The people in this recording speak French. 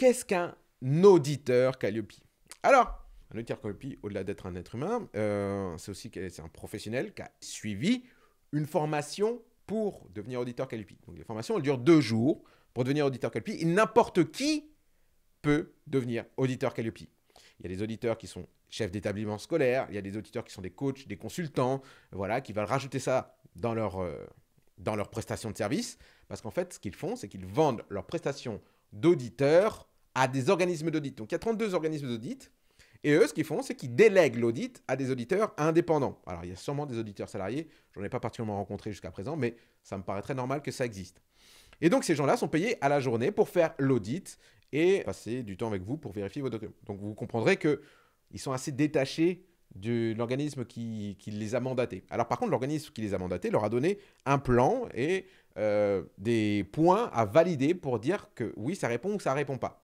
qu'est-ce qu'un auditeur Calliope Alors, un auditeur Calliope, au-delà d'être un être humain, euh, c'est aussi c'est un professionnel qui a suivi une formation pour devenir auditeur Calliope. Donc les formations, elles durent deux jours pour devenir auditeur Calliope. Et n'importe qui peut devenir auditeur Calliope. Il y a des auditeurs qui sont chefs d'établissement scolaire, il y a des auditeurs qui sont des coachs, des consultants, voilà, qui veulent rajouter ça dans leur, euh, dans leur prestation de service. Parce qu'en fait, ce qu'ils font, c'est qu'ils vendent leur prestation d'auditeur à des organismes d'audit. Donc il y a 32 organismes d'audit. Et eux, ce qu'ils font, c'est qu'ils délèguent l'audit à des auditeurs indépendants. Alors, il y a sûrement des auditeurs salariés, j'en ai pas particulièrement rencontré jusqu'à présent, mais ça me paraît très normal que ça existe. Et donc, ces gens-là sont payés à la journée pour faire l'audit et passer du temps avec vous pour vérifier vos documents. Donc, vous comprendrez qu'ils sont assez détachés de l'organisme qui, les a mandatés. Alors par contre, l'organisme qui les a mandatés leur a donné un plan et euh, des points à valider pour dire que oui, ça répond ou ça répond pas.